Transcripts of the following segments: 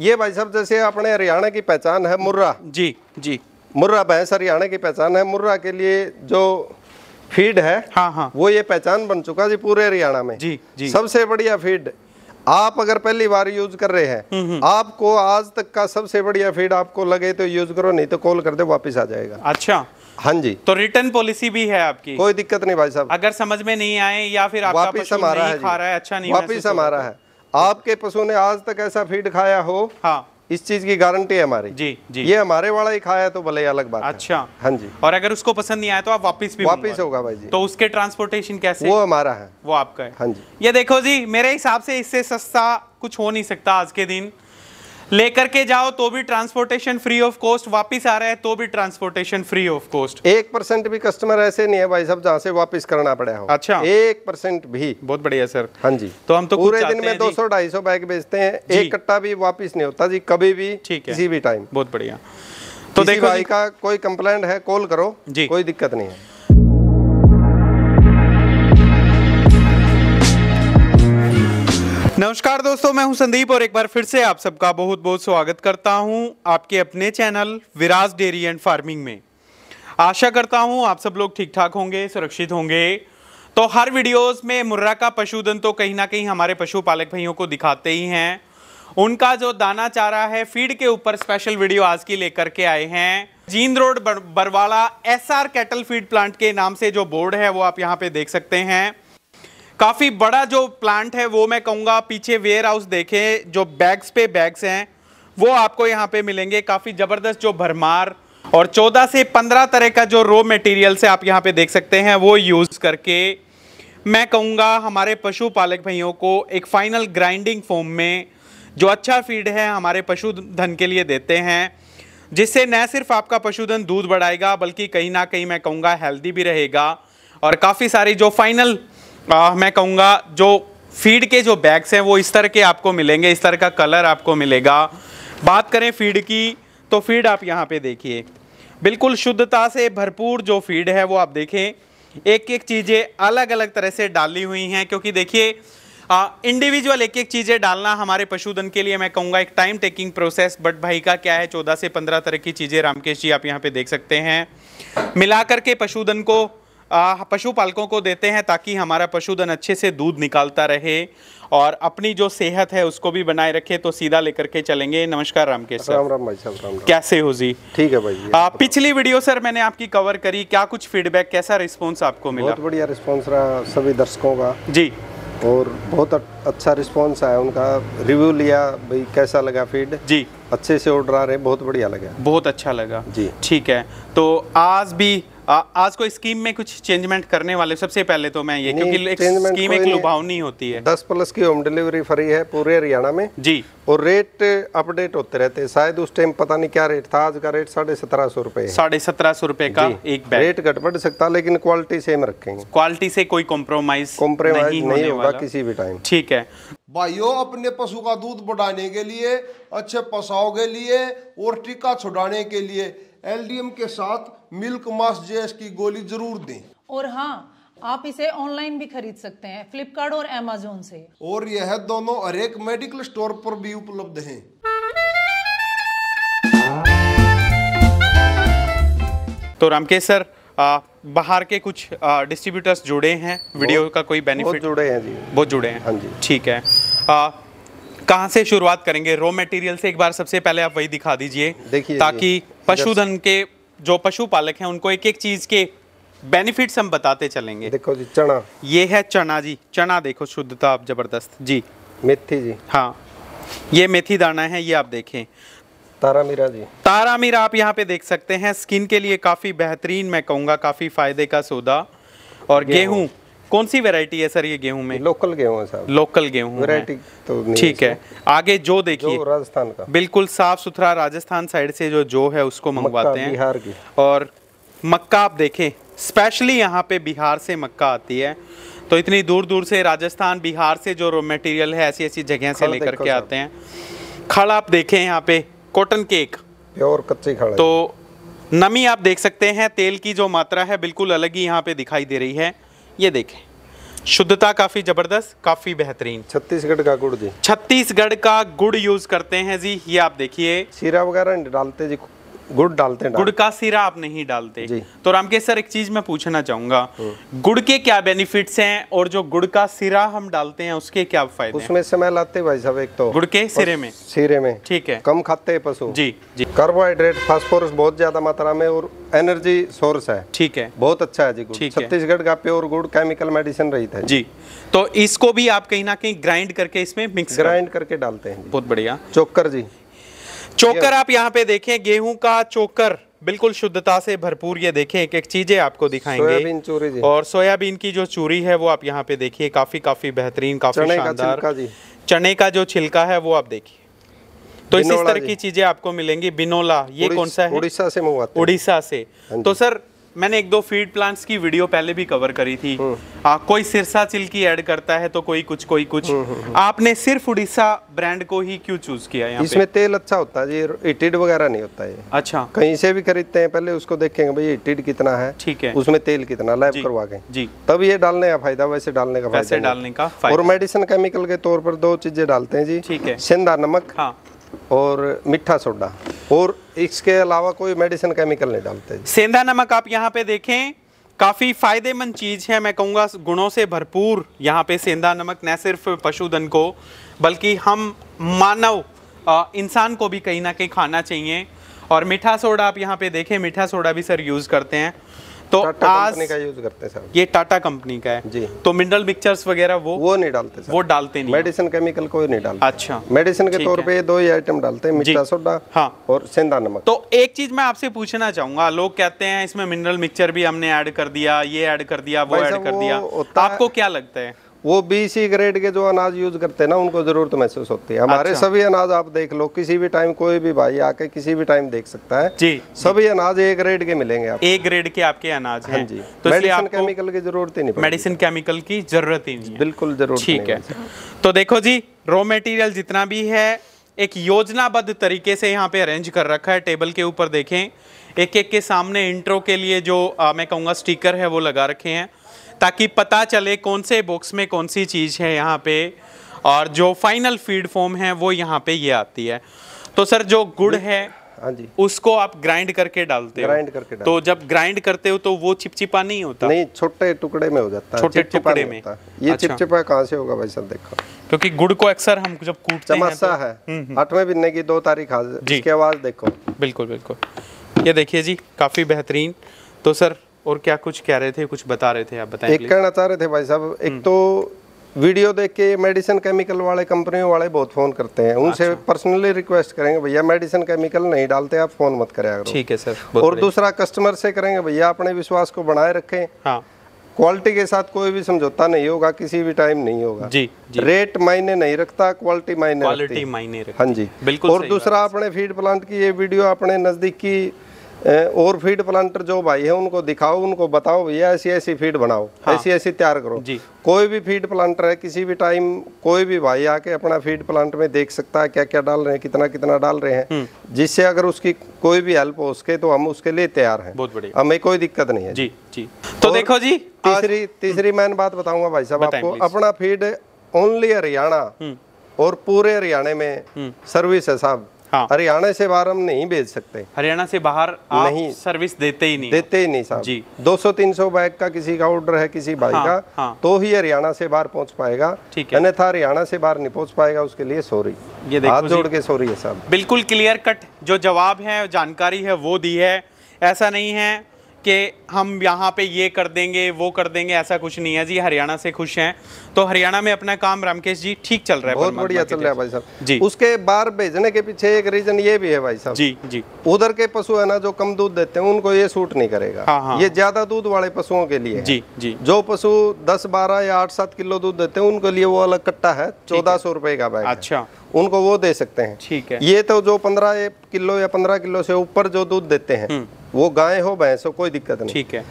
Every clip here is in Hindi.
ये भाई साहब जैसे अपने हरियाणा की पहचान है मुर्रा जी जी मुर्रा भैंस हरियाणा की पहचान है मुर्रा के लिए जो फीड है हाँ हाँ वो ये पहचान बन चुका जी पूरे हरियाणा में जी जी सबसे बढ़िया फीड आप अगर पहली बार यूज कर रहे हैं हम्म, हम्म। आपको आज तक का सबसे बढ़िया फीड आपको लगे तो यूज करो नहीं तो कॉल कर दे वापस आ जाएगा अच्छा हाँ जी तो रिटर्न पॉलिसी भी है आपकी कोई दिक्कत नहीं भाई साहब अगर समझ में नहीं आए या फिर आपका वापिस हमारा रहा है अच्छा नहीं वापिस हमारा है आपके पशु ने आज तक ऐसा फीड खाया हो हाँ इस चीज की गारंटी है हमारी जी जी ये हमारे वाला ही खाया तो भले अलग बात अच्छा हाँ जी और अगर उसको पसंद नहीं आया तो आप वापस भी वापस होगा भाई जी तो उसके ट्रांसपोर्टेशन कैसे वो हमारा है वो आपका है हाँ जी ये देखो जी मेरे हिसाब से इससे सस्ता कुछ हो नहीं सकता आज के दिन लेकर के जाओ तो भी ट्रांसपोर्टेशन फ्री ऑफ कॉस्ट वापस आ रहा है तो भी ट्रांसपोर्टेशन फ्री ऑफ कॉस्ट एक परसेंट भी कस्टमर ऐसे नहीं है भाई साहब जहाँ से वापस करना पड़ा हो अच्छा एक परसेंट भी बहुत बढ़िया सर हाँ जी तो हम तो पूरे दिन में दो सौ ढाई सौ बैग बेचते हैं एक कट्टा भी वापिस नहीं होता जी कभी भी ठीक है किसी भी टाइम बहुत बढ़िया तो देखो भाई का कोई कंप्लेंट है कॉल करो जी कोई दिक्कत नहीं है दोस्तों मैं हूं संदीप और एक बार फिर से आप सबका बहुत बहुत स्वागत करता हूं आपके अपने channel Viraj dairy and farming में आशा करता हूं आप सब लोग ठीक ठाक होंगे सुरक्षित होंगे तो हर वीडियोस में मुर्रा का पशुधन तो कहीं ना कहीं हमारे पशुपालक भाइयों को दिखाते ही हैं उनका जो दाना चारा है फीड के ऊपर स्पेशल वीडियो आज की लेकर के आए हैं Jind road Barwala S cattle feed plant के नाम से जो बोर्ड है वो आप यहाँ पे देख सकते हैं काफ़ी बड़ा जो प्लांट है वो मैं कहूँगा पीछे वेयर हाउस देखें जो बैग्स पे बैग्स हैं वो आपको यहाँ पे मिलेंगे काफ़ी ज़बरदस्त जो भरमार और 14 से 15 तरह का जो रो मटेरियल से आप यहाँ पे देख सकते हैं वो यूज़ करके मैं कहूँगा हमारे पशुपालक भाइयों को एक फाइनल ग्राइंडिंग फॉर्म में जो अच्छा फीड है हमारे पशुधन के लिए देते हैं जिससे न सिर्फ आपका पशुधन दूध बढ़ाएगा बल्कि कहीं ना कहीं मैं कहूँगा हेल्दी भी रहेगा और काफ़ी सारी जो फाइनल आ, मैं कहूँगा जो फीड के जो बैग्स हैं वो इस तरह के आपको मिलेंगे इस तरह का कलर आपको मिलेगा बात करें फीड की तो फीड आप यहाँ पे देखिए बिल्कुल शुद्धता से भरपूर जो फीड है वो आप देखें एक एक चीज़ें अलग अलग तरह से डाली हुई हैं क्योंकि देखिए इंडिविजुअल एक एक चीज़ें डालना हमारे पशुधन के लिए मैं कहूँगा एक टाइम टेकिंग प्रोसेस बट भाई का क्या है चौदह से पंद्रह तरह की चीज़ें रामकेश जी आप यहाँ पे देख सकते हैं मिला करके पशुधन को पशुपालकों को देते हैं ताकि हमारा पशुधन अच्छे से दूध निकालता रहे और अपनी जो सेहत है उसको भी बनाए रखे तो सीधा लेकर के चलेंगे नमस्कार रामकेश राम राम भाई साहब राम राम कैसे हो जी ठीक है भाई आ, पिछली वीडियो सर मैंने आपकी कवर करी क्या कुछ फीडबैक कैसा रिस्पॉन्स आपको मिला बहुत बढ़िया रिस्पॉन्स रहा सभी दर्शकों का जी और बहुत अच्छा रिस्पॉन्स आया उनका रिव्यू लिया भाई कैसा लगा फीड जी अच्छे से ऑर्डर आ रहे बहुत बढ़िया लगा बहुत अच्छा लगा जी ठीक है तो आज भी आ, आज को स्कीम में कुछ चेंजमेंट करने वाले सबसे पहले तो मैं ये क्योंकि एक स्कीम एक लुभावनी होती है दस प्लस की होम डिलीवरी फ्री है पूरे हरियाणा में जी और रेट अपडेट होते रहते हैं शायद उस टाइम पता नहीं क्या रेट था आज का रेट साढ़े सत्रह सौ रुपए साढ़े सत्रह सौ रुपए का एक बैग रेट घट बढ़ सकता लेकिन क्वालिटी सेम रखेंगे क्वालिटी से कोई कॉम्प्रोमाइज कॉम्प्रोमाइज नहीं होगा किसी भी टाइम ठीक है भाइयों अपने पशु का दूध बढ़ाने के लिए अच्छे पसाव के लिए और टीका छुड़ाने के लिए एलडीएम के साथ मिल्क मास जेस की गोली जरूर दें और हाँ आप इसे ऑनलाइन भी खरीद सकते हैं फ्लिपकार्ट और अमेजोन से और यह दोनों हरेक मेडिकल स्टोर पर भी उपलब्ध हैं। तो रामकेश सर बाहर के कुछ डिस्ट्रीब्यूटर्स जुड़े हैं वीडियो का कोई बेनिफिट जुड़े हैं जी बहुत जुड़े हैं हाँ जी ठीक है आ, कहां से शुरुआत करेंगे रॉ मटेरियल से एक बार सबसे पहले आप वही दिखा दीजिए ताकि पशुधन के जो पशुपालक हैं उनको एक एक चीज़ के बेनिफिट्स हम बताते चलेंगे देखो जी चना ये है चना जी चना देखो शुद्धता आप जबरदस्त जी मेथी जी हाँ ये मेथी दाना है ये आप देखें तारा मीरा जी तारा मीरा आप यहाँ पे देख सकते हैं स्किन के लिए काफ़ी बेहतरीन मैं कहूँगा काफ़ी फ़ायदे का सौदा और गेहूँ कौन सी वैरायटी है सर ये गेहूं में लोकल गेहूं है सर लोकल गेहूं वैरायटी तो ठीक है आगे जो देखिए राजस्थान का बिल्कुल साफ सुथरा राजस्थान साइड से जो जो है उसको मंगवाते हैं बिहार की और मक्का आप देखें स्पेशली यहाँ पे बिहार से मक्का आती है तो इतनी दूर दूर से राजस्थान बिहार से जो मटेरियल है ऐसी ऐसी जगह से लेकर के आते हैं खड़ आप देखें यहाँ पे कॉटन केक प्योर कच्ची खड़ तो नमी आप देख सकते हैं तेल की जो मात्रा है बिल्कुल अलग ही यहाँ पे दिखाई दे रही है ये देखें शुद्धता काफ़ी ज़बरदस्त काफ़ी बेहतरीन छत्तीसगढ़ का गुड़ जी छत्तीसगढ़ का गुड़ यूज़ करते हैं जी ये आप देखिए सीरा वगैरह डालते जी गुड़ डालते हैं गुड़ का सिरा आप नहीं डालते तो के सर एक चीज मैं पूछना चाहूंगा हम्म। गुड़ के क्या बेनिफिट्स हैं और जो गुड़ का सिरा हम डालते हैं उसके क्या फायदे उसमें समय लाते भाई साहब एक तो गुड़ के सिरे में सिरे में ठीक है कम खाते है पशु जी जी कार्बोहाइड्रेट फास्फोरस बहुत ज्यादा मात्रा में और एनर्जी सोर्स है ठीक है बहुत अच्छा है जी छत्तीसगढ़ का प्योर गुड़ केमिकल मेडिसिन रही था जी तो इसको भी आप कहीं ना कहीं ग्राइंड करके इसमें मिक्स ग्राइंड करके डालते हैं बहुत बढ़िया चोकर जी चोकर आप यहाँ पे देखें गेहूं का चोकर बिल्कुल शुद्धता से भरपूर ये देखें एक एक चीजें आपको दिखाएंगे सोयाबीन और सोयाबीन की जो चूरी है वो आप यहाँ पे देखिए काफी काफी बेहतरीन काफी शानदार चने का जो छिलका है वो आप देखिए तो इस तरह की चीजें आपको मिलेंगी बिनोला ये कौन सा है उड़ीसा से उड़ीसा से हाँ तो सर मैंने एक दो फीड प्लांट्स की वीडियो पहले भी कवर करी थी हम्म। आ, कोई सिरसा चिल्की ऐड करता है तो कोई कुछ कोई कुछ हम्म, हम्म, आपने सिर्फ उड़ीसा ब्रांड को ही क्यों चूज किया यहाँ इसमें तेल अच्छा होता है जी इटिड वगैरह नहीं होता है अच्छा कहीं से भी खरीदते हैं पहले उसको देखेंगे भाई इटिड कितना है ठीक है उसमें तेल कितना लैब करवा के जी तब ये डालने का फायदा वैसे डालने का फायदा डालने का और मेडिसिन केमिकल के तौर पर दो चीजें डालते हैं जी ठीक है सिंधा नमक हाँ। और मीठा सोडा और इसके अलावा कोई मेडिसिन केमिकल नहीं डालते सेंधा नमक आप यहाँ पे देखें काफ़ी फ़ायदेमंद चीज़ है मैं कहूँगा गुणों से भरपूर यहाँ पे सेंधा नमक न सिर्फ पशुधन को बल्कि हम मानव इंसान को भी कहीं ना कहीं खाना चाहिए और मीठा सोडा आप यहाँ पे देखें मीठा सोडा भी सर यूज़ करते हैं तो आज का यूज करते हैं ये टाटा कंपनी का है जी तो मिनरल मिक्सचर्स वगैरह वो वो नहीं डालते वो डालते नहीं मेडिसिन केमिकल कोई नहीं डालते अच्छा मेडिसिन के तौर पे दो ही आइटम डालते हैं मिट्टा सोडा हाँ और सेंधा नमक तो एक चीज मैं आपसे पूछना चाहूंगा लोग कहते हैं इसमें मिनरल मिक्सचर भी हमने ऐड कर दिया ये ऐड कर दिया वो ऐड कर दिया आपको क्या लगता है वो बी सी ग्रेड के जो अनाज यूज़ करते हैं ना उनको ज़रूरत महसूस होती है हमारे अच्छा। सभी अनाज आप देख लो किसी भी टाइम कोई भी भाई आके किसी भी टाइम देख सकता है जी सभी अनाज ए ग्रेड के मिलेंगे आप ए ग्रेड के आपके अनाज हैं हाँ जी तो मेडिसिन केमिकल की जरूरत ही नहीं मेडिसिन केमिकल की जरूरत ही नहीं बिल्कुल जरूरत ठीक है तो देखो जी रॉ मटेरियल जितना भी है एक योजनाबद्ध तरीके से यहाँ पे अरेंज कर रखा है टेबल के ऊपर देखें एक एक के सामने इंट्रो के लिए जो आ, मैं कहूँगा स्टिकर है वो लगा रखे हैं ताकि पता चले कौन से बॉक्स में कौन सी चीज़ है यहाँ पे और जो फाइनल फीड फॉर्म है वो यहाँ पे ये यह आती है तो सर जो गुड़ है हाँ जी उसको आप ग्राइंड करके डालते हो ग्राइंड करके तो जब ग्राइंड करते हो तो वो चिपचिपा नहीं होता नहीं छोटे टुकड़े में हो जाता है छोटे टुकड़े में ये अच्छा। चिपचिपा कहाँ से होगा भाई सर देखो क्योंकि गुड़ को अक्सर हम जब कूटते तो- चमासा है, है। हम्म, हम्म। आठवें बिन्ने की दो तारीख आज इसकी आवाज देखो बिल्कुल बिल्कुल ये देखिए जी काफी बेहतरीन तो सर और क्या कुछ कह रहे थे कुछ बता रहे थे आप बताएं एक कहना चाह रहे थे भाई साहब एक हम्म। तो वीडियो देख के मेडिसिन केमिकल वाले कंपनियों वाले बहुत फ़ोन करते हैं उनसे पर्सनली अच्छा। रिक्वेस्ट करेंगे भैया मेडिसिन केमिकल नहीं डालते आप फ़ोन मत करें ठीक है सर और दूसरा कस्टमर से करेंगे भैया अपने विश्वास को बनाए रखें क्वालिटी हाँ। के साथ कोई भी समझौता नहीं होगा किसी भी टाइम नहीं होगा जी, जी रेट मायने नहीं रखता क्वालिटी मायने क्वालिटी मायने हाँ जी बिल्कुल और दूसरा अपने फीड प्लांट की ये वीडियो अपने नज़दीकी और फीड प्लांटर जो भाई है उनको दिखाओ उनको बताओ भैया ऐसी ऐसी फीड बनाओ हाँ। ऐसी ऐसी तैयार करो जी कोई भी फीड प्लांटर है किसी भी टाइम कोई भी भाई आके अपना फीड प्लांट में देख सकता है क्या क्या डाल रहे हैं कितना कितना डाल रहे हैं हम्म। जिससे अगर उसकी कोई भी हेल्प हो उसके तो हम उसके लिए तैयार हैं बहुत बढ़िया हमें कोई दिक्कत नहीं है जी जी तो देखो जी तीसरी तीसरी मैन बात बताऊंगा भाई साहब आपको अपना फीड ओनली हरियाणा हम्म। और पूरे हरियाणा में सर्विस हम्म। है साहब हाँ हरियाणा से बाहर हम नहीं भेज सकते हरियाणा से बाहर आप नहीं सर्विस देते ही नहीं देते ही नहीं साहब जी 200-300 बैग का किसी का ऑर्डर है किसी भाई हाँ, का हाँ, तो ही हरियाणा से बाहर पहुंच पाएगा ठीक है अन्यथा हरियाणा से बाहर नहीं पहुंच पाएगा उसके लिए सॉरी ये हाथ जोड़ के सॉरी है साहब बिल्कुल क्लियर कट जो जवाब है जानकारी है वो दी है ऐसा नहीं है कि हम यहाँ पे ये कर देंगे वो कर देंगे ऐसा कुछ नहीं है जी हरियाणा से खुश हैं तो हरियाणा में अपना काम रामकेश जी ठीक चल रहा है बहुत बढ़िया चल रहा है भाई साहब जी उसके बाहर भेजने के पीछे एक रीजन ये भी है भाई साहब जी जी उधर के पशु है ना जो कम दूध देते हैं उनको ये सूट नहीं करेगा हाँ हाँ। ये ज्यादा दूध वाले पशुओं के लिए जी जी जो पशु दस बारह या आठ सात किलो दूध देते हैं उनके लिए वो अलग कट्टा है चौदह सौ रुपए का बैग अच्छा उनको वो दे सकते हैं ठीक है ये तो जो पंद्रह किलो या पंद्रह किलो से ऊपर जो दूध देते हैं हम्म। वो गाय हो भैंस हो कोई दिक्कत नहीं ठीक है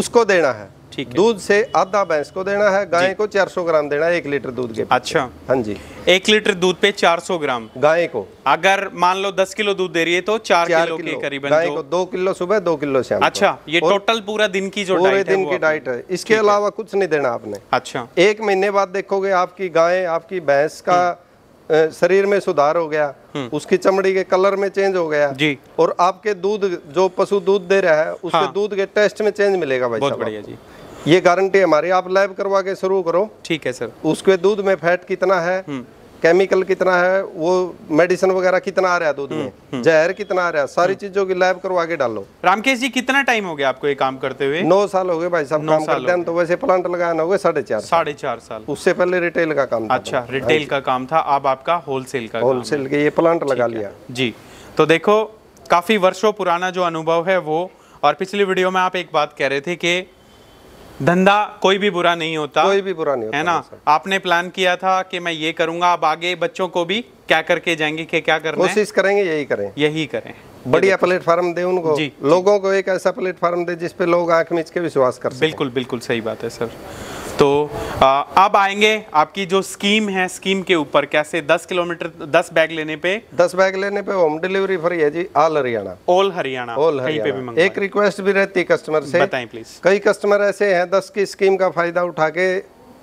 उसको देना है ठीक दूध से आधा भैंस को देना है गाय को 400 ग्राम देना है एक लीटर दूध के अच्छा हाँ जी एक लीटर दूध पे 400 ग्राम गाय को अगर मान लो 10 किलो दूध दे रही है तो चार चार किलो, किलो के करीबन गाय को दो किलो सुबह दो किलो शाम अच्छा ये टोटल पूरा दिन की जो पूरे दिन की डाइट है इसके अलावा कुछ नहीं देना आपने अच्छा एक महीने बाद देखोगे आपकी गाय आपकी भैंस का हम्म। शरीर में सुधार हो गया हम्म। उसकी चमड़ी के कलर में चेंज हो गया जी और आपके दूध जो पशु दूध दे रहा है उसके हाँ। दूध के टेस्ट में चेंज मिलेगा भाई बहुत बढ़िया जी ये गारंटी हमारी आप लैब करवा के शुरू करो ठीक है सर उसके दूध में फैट कितना है हम्म। केमिकल कितना है वो मेडिसिन वगैरह कितना आ रहा है दूध हम्म, में हम्म। जहर कितना आ रहा है सारी हम्म। चीजों की लैब करवा के डालो रामकेश जी कितना टाइम हो गया आपको ये काम करते हुए नौ साल हो गए भाई साहब काम करते हैं तो वैसे प्लांट लगाना हो गए साढ़े चार साढ़े चार साल उससे पहले रिटेल का काम अच्छा रिटेल हाँ का काम था अब आपका होलसेल का होलसेल के ये प्लांट लगा लिया जी तो देखो काफी वर्षों पुराना जो अनुभव है वो और पिछली वीडियो में आप एक बात कह रहे थे कि धंधा कोई भी बुरा नहीं होता कोई भी बुरा नहीं होता है ना आपने प्लान किया था कि मैं ये करूंगा अब आगे बच्चों को भी क्या करके जाएंगे कि क्या करना कोशिश करेंगे यही करें यही करें बढ़िया प्लेटफॉर्म दे उनको जी, लोगों को एक ऐसा प्लेटफॉर्म दे जिसपे लोग आंख मीच के विश्वास कर बिल्कुल बिल्कुल सही बात है सर तो अब आएंगे आपकी जो स्कीम है स्कीम के ऊपर कैसे दस किलोमीटर दस बैग लेने पे दस बैग लेने पे होम डिलीवरी फ्री है जी all Haryana all Haryana all Haryana एक रिक्वेस्ट भी रहती है कस्टमर से बताएं प्लीज कई कस्टमर ऐसे हैं दस की स्कीम का फायदा उठा के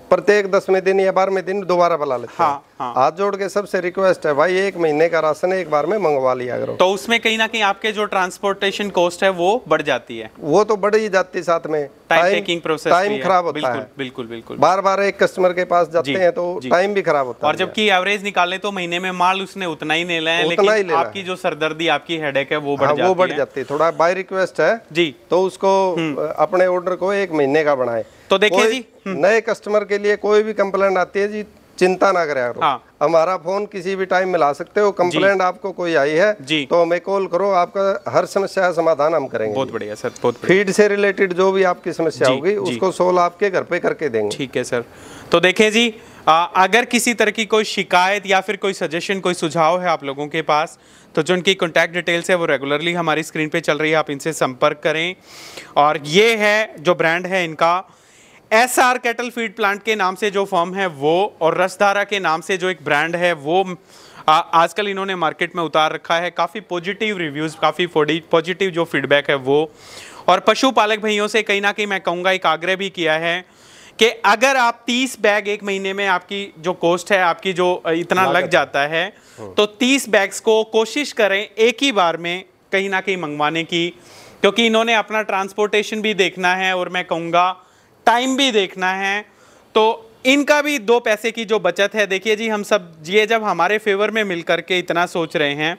प्रत्येक दसवें दिन या बारहवें दिन दोबारा बुला लेते हाँ, हाँ। हाथ जोड़ के सबसे रिक्वेस्ट है भाई एक महीने का राशन एक बार में मंगवा लिया करो तो उसमें कहीं ना कहीं आपके जो ट्रांसपोर्टेशन कॉस्ट है वो बढ़ जाती है वो तो बढ़ ही जाती है साथ में टाइम प्रोसेस टाइम खराब होता बिल्कुल, है बिल्कुल बिल्कुल बार बार एक कस्टमर के पास जाते हैं तो टाइम भी खराब होता है और जबकि एवरेज निकाले तो महीने में माल उसने उतना ही ले लाया लेकिन आपकी जो सरदर्दी आपकी हेड है वो बढ़ हाँ, जाती है वो बढ़ जाती है थोड़ा बाय रिक्वेस्ट है जी तो उसको हम्म। अपने ऑर्डर को एक महीने का बनाए तो देखिए जी हम्म। नए कस्टमर के लिए कोई भी कंप्लेंट आती है जी चिंता ना करें हाँ। हमारा फोन किसी भी टाइम मिला सकते हो कंप्लेंट आपको कोई आई है जी तो हमें कॉल करो आपका हर समस्या समाधान हम करेंगे बहुत बढ़िया सर बहुत फीड से रिलेटेड जो भी आपकी समस्या होगी उसको सोल्व आपके घर पे करके देंगे ठीक है सर तो देखें जी आ, अगर किसी तरह की कोई शिकायत या फिर कोई सजेशन कोई सुझाव है आप लोगों के पास तो जो उनकी कॉन्टैक्ट डिटेल्स है वो रेगुलरली हमारी स्क्रीन पे चल रही है आप इनसे संपर्क करें और ये है जो ब्रांड है इनका S R cattle feed plant के नाम से जो फॉर्म है वो और रसधारा के नाम से जो एक ब्रांड है वो आजकल इन्होंने मार्केट में उतार रखा है काफ़ी पॉजिटिव रिव्यूज़ काफ़ी पॉजिटिव जो फीडबैक है वो और पशुपालक भाइयों से कहीं ना कहीं मैं कहूँगा एक आग्रह भी किया है कि अगर आप 30 बैग एक महीने में आपकी जो कॉस्ट है आपकी जो इतना लग जाता है हाँ। तो 30 बैग्स को कोशिश करें एक ही बार में कहीं ना कहीं मंगवाने की क्योंकि इन्होंने अपना ट्रांसपोर्टेशन भी देखना है और मैं कहूँगा टाइम भी देखना है तो इनका भी दो पैसे की जो बचत है देखिए जी हम सब ये जब हमारे फेवर में मिल करके इतना सोच रहे हैं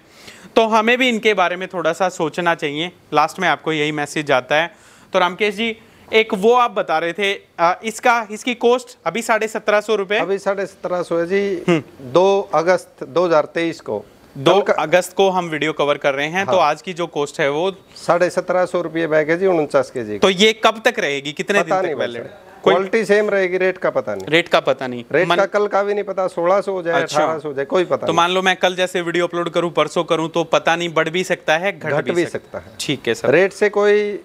तो हमें भी इनके बारे में थोड़ा सा सोचना चाहिए लास्ट में आपको यही मैसेज जाता है तो रामकेश जी एक वो आप बता रहे थे आ, इसका इसकी कॉस्ट अभी साढ़े सत्रह सौ रुपये अभी साढ़े सत्रह सौ है जी हम्म। दो अगस्त दो हजार तेईस को दो अगस्त को हम वीडियो कवर कर रहे हैं तो हाँ। तो आज की जो कोस्ट है वो साढ़े सत्रह सौ रुपये बैग है जी उनचास के जी तो ये कब तक रहेगी कितने दिन तक पहले क्वालिटी सेम रहेगी रेट का पता नहीं रेट का पता नहीं रेट मन... का कल का भी नहीं पता सोलह सौ सो हो जाए अच्छा। सौ हो जाए कोई पता तो मान लो मैं कल जैसे वीडियो अपलोड करूं परसों करूं तो पता नहीं बढ़ भी सकता है घट भी, भी सकता है ठीक है सर रेट से कोई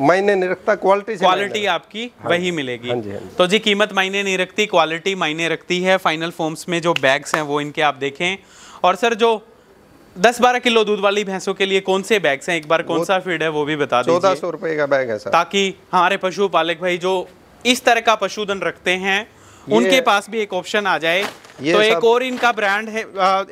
मायने नहीं रखता क्वालिटी क्वालिटी आपकी हाँ, वही मिलेगी हाँ जी, हाँ जी। तो जी कीमत मायने नहीं रखती क्वालिटी मायने रखती है फाइनल फॉर्म्स में जो बैग्स हैं वो इनके आप देखें और सर जो दस बारह किलो दूध वाली भैंसों के लिए कौन से बैग्स हैं एक बार कौन सा फीड है वो भी बता दीजिए चौदह सौ रुपए का बैग है सर ताकि हमारे पशु पालक भाई जो इस तरह का पशुधन रखते हैं उनके पास भी एक ऑप्शन आ जाए तो एक और इनका ब्रांड है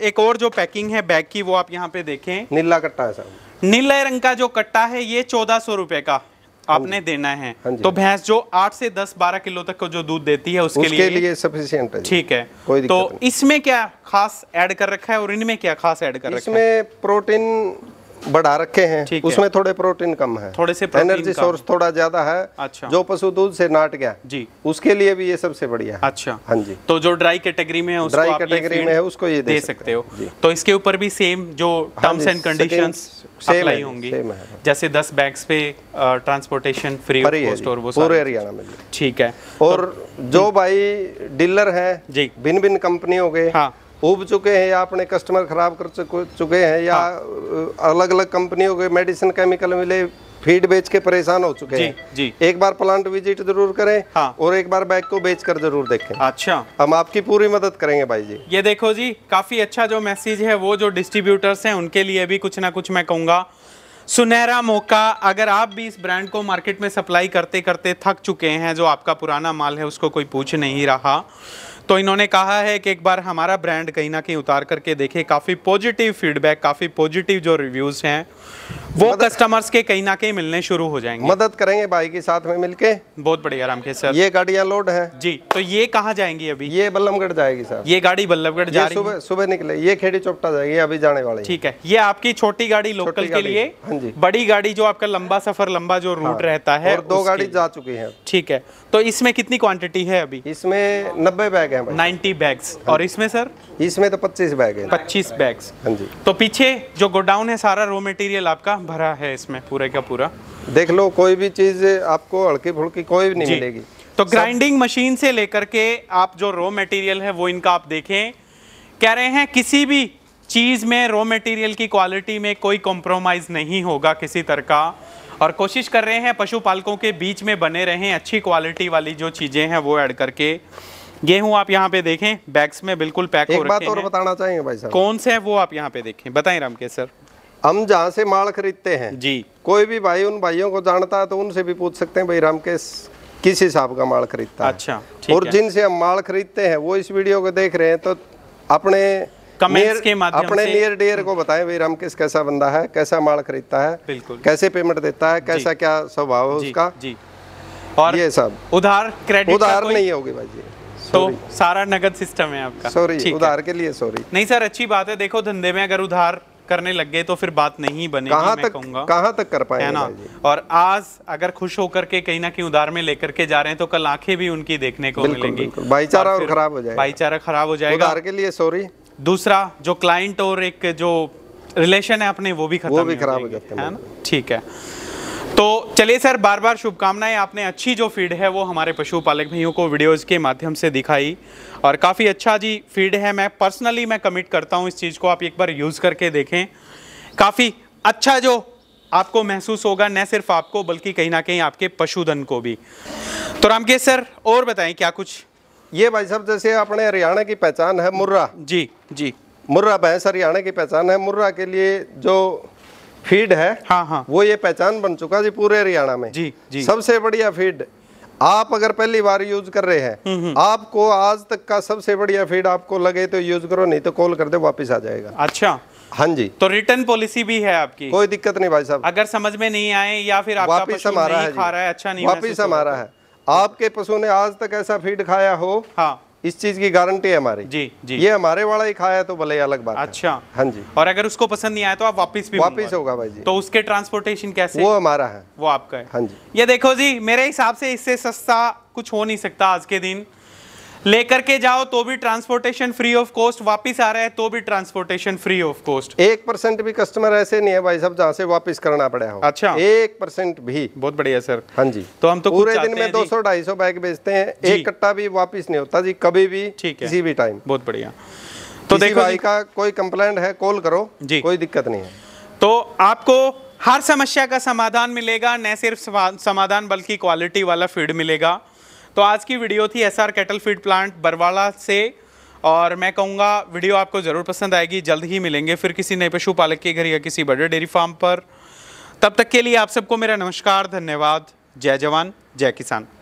एक और जो पैकिंग है बैग की वो आप यहाँ पे देखें नीला कट्टा है सर नीले रंग का जो कट्टा है ये चौदह सौ रुपए का हाँ आपने देना है हाँ तो भैंस जो आठ से दस बारह किलो तक को जो दूध देती है उसके, उसके लिए, लिए सफिशियंट है ठीक है कोई तो इसमें क्या खास ऐड कर रखा है और इनमें क्या खास ऐड कर रखा है इसमें प्रोटीन बढ़ा रखे हैं उसमें थोड़े प्रोटीन कम है थोड़े से एनर्जी सोर्स थोड़ा ज्यादा है अच्छा जो पशु दूध से नाट गया जी उसके लिए भी ये सबसे बढ़िया है अच्छा हाँ जी तो जो ड्राई कैटेगरी में ड्राई कैटेगरी में है उसको ये दे, सकते हो तो इसके ऊपर भी सेम जो टर्म्स एंड कंडीशन अप्लाई होंगी हाँ जैसे दस बैग्स पे ट्रांसपोर्टेशन फ्री और वो पूरे हरियाणा में ठीक है और तो जो भाई डीलर है जी भिन्न भिन्न कंपनियों के उब चुके हैं या अपने कस्टमर ख़राब कर चुके हैं या हाँ। अलग अलग कंपनियों के मेडिसिन केमिकल मिले फीड बेच के परेशान हो चुके जी, हैं जी एक बार प्लांट विजिट जरूर करें हाँ। और एक बार बैग को बेच कर जरूर देखें अच्छा हम आपकी पूरी मदद करेंगे भाई जी ये देखो जी काफ़ी अच्छा जो मैसेज है वो जो डिस्ट्रीब्यूटर्स है उनके लिए भी कुछ ना कुछ मैं कहूंगा सुनहरा मौका अगर आप भी इस ब्रांड को मार्केट में सप्लाई करते करते थक चुके हैं जो आपका पुराना माल है उसको कोई पूछ नहीं रहा तो इन्होंने कहा है कि एक बार हमारा ब्रांड कहीं ना कहीं उतार करके देखे काफ़ी पॉजिटिव फीडबैक काफ़ी पॉजिटिव जो रिव्यूज़ हैं वो कस्टमर्स के कहीं ना कहीं मिलने शुरू हो जाएंगे मदद करेंगे भाई के साथ में मिलके बहुत बढ़िया राम के सर ये गाड़ियाँ लोड है जी तो ये कहाँ जाएंगी अभी ये बल्लभगढ़ जाएगी सर ये गाड़ी बल्लभगढ़ जा रही सुबह सुबह निकले ये खेड़ी चौपटा जाएगी अभी जाने वाले ठीक है ये आपकी छोटी गाड़ी लोकल के लिए हाँ जी बड़ी गाड़ी जो आपका लंबा सफर लंबा जो रूट हाँ, रहता है दो गाड़ी जा चुकी है ठीक है तो इसमें कितनी क्वान्टिटी है अभी इसमें नब्बे बैग बैग है नाइन्टी बैग्स और हाँ। इसमें सर इसमें तो पच्चीस बैग है पच्चीस बैग्स हाँ जी तो पीछे जो गोडाउन है सारा रो मटेरियल आपका भरा है इसमें पूरे का पूरा देख लो कोई भी चीज आपको हड़की फुड़की कोई भी नहीं मिलेगी तो ग्राइंडिंग मशीन से लेकर के आप जो रॉ मटेरियल है वो इनका आप देखें कह रहे हैं किसी भी चीज़ में रॉ मटेरियल की क्वालिटी में कोई कॉम्प्रोमाइज़ नहीं होगा किसी तरह का और कोशिश कर रहे हैं पशुपालकों के बीच में बने रहें अच्छी क्वालिटी वाली जो चीज़ें हैं वो ऐड करके गेहूं आप यहाँ पे देखें बैग्स में बिल्कुल पैक एक हो बात और बताना चाहेंगे भाई साहब कौन से हैं वो आप यहाँ पे देखें बताएं के सर हम जहाँ से माल खरीदते हैं जी कोई भी भाई उन भाइयों को जानता है तो उनसे भी पूछ सकते हैं भाई के किस हिसाब का माल खरीदता है अच्छा और जिनसे हम माल खरीदते हैं वो इस वीडियो को देख रहे हैं तो अपने कमेंट्स के माध्यम अपने नियर डेयर को बताएं भाई राम किस कैसा बंदा है कैसा माल खरीदता है बिल्कुल कैसे पेमेंट देता है कैसा क्या स्वभाव है उसका जी और ये सब उधार क्रेडिट उधार नहीं होगी भाई जी तो सारा नगद सिस्टम है आपका सॉरी उधार के लिए सॉरी नहीं सर अच्छी बात है देखो धंधे में अगर उधार करने लग गए तो फिर बात नहीं बनेगी कहां तक कहूंगा कहां तक कर पाए ना और आज अगर खुश होकर के कहीं ना कहीं उधार में लेकर के जा रहे हैं तो कल आंखें भी उनकी देखने को मिलेंगी भाईचारा और खराब हो जाएगा भाईचारा खराब हो जाएगा उधार के लिए सॉरी दूसरा जो क्लाइंट और एक जो रिलेशन है अपने वो भी खत्म वो भी खराब हो जाता है ठीक है तो चलिए सर बार बार शुभकामनाएं आपने अच्छी जो फीड है वो हमारे पशुपालक भाइयों को वीडियोज़ के माध्यम से दिखाई और काफ़ी अच्छा जी फीड है मैं पर्सनली मैं कमिट करता हूँ इस चीज़ को आप एक बार यूज़ करके देखें काफ़ी अच्छा जो आपको महसूस होगा न सिर्फ आपको बल्कि कहीं ना कहीं आपके पशुधन को भी तो रामकेश सर और बताएं क्या कुछ ये भाई साहब जैसे अपने हरियाणा की पहचान है मुर्रा जी जी मुर्रा भैंस हरियाणा की पहचान है मुर्रा के लिए जो फीड है हाँ हाँ वो ये पहचान बन चुका जी पूरे हरियाणा में जी जी सबसे बढ़िया फीड आप अगर पहली बार यूज कर रहे हैं हम्म, हम्म। आपको आज तक का सबसे बढ़िया फीड आपको लगे तो यूज करो नहीं तो कॉल कर दे वापस आ जाएगा अच्छा हाँ जी तो रिटर्न पॉलिसी भी है आपकी कोई दिक्कत नहीं भाई साहब अगर समझ में नहीं आए या फिर वापिस हमारा है, है अच्छा नहीं वापिस हमारा है आपके पशु ने आज तक ऐसा फीड खाया हो हाँ इस चीज की गारंटी है हमारी जी जी ये हमारे वाला ही खाया तो भले अलग बात अच्छा हाँ जी और अगर उसको पसंद नहीं आया तो आप वापस भी वापस होगा भाई जी तो उसके ट्रांसपोर्टेशन कैसे वो हमारा है वो आपका है हाँ जी ये देखो जी मेरे हिसाब से इससे सस्ता कुछ हो नहीं सकता आज के दिन लेकर के जाओ तो भी ट्रांसपोर्टेशन फ्री ऑफ कॉस्ट वापस आ रहा है तो भी ट्रांसपोर्टेशन फ्री ऑफ कॉस्ट एक परसेंट भी कस्टमर ऐसे नहीं है भाई साहब जहाँ से वापस करना पड़ा हो अच्छा एक परसेंट भी बहुत बढ़िया सर हाँ जी तो हम तो पूरे दिन में दो सौ ढाई सौ बैग बेचते हैं एक कट्टा भी वापिस नहीं होता जी कभी भी किसी भी टाइम बहुत बढ़िया तो देखो भाई का कोई कंप्लेंट है कॉल करो जी कोई दिक्कत नहीं है तो आपको हर समस्या का समाधान मिलेगा न सिर्फ समाधान बल्कि क्वालिटी वाला फीड मिलेगा तो आज की वीडियो थी SR cattle feed plant Barwala से और मैं कहूँगा वीडियो आपको ज़रूर पसंद आएगी जल्द ही मिलेंगे फिर किसी नए पशुपालक के घर या किसी बड़े डेयरी फार्म पर तब तक के लिए आप सबको मेरा नमस्कार धन्यवाद जय जवान जय किसान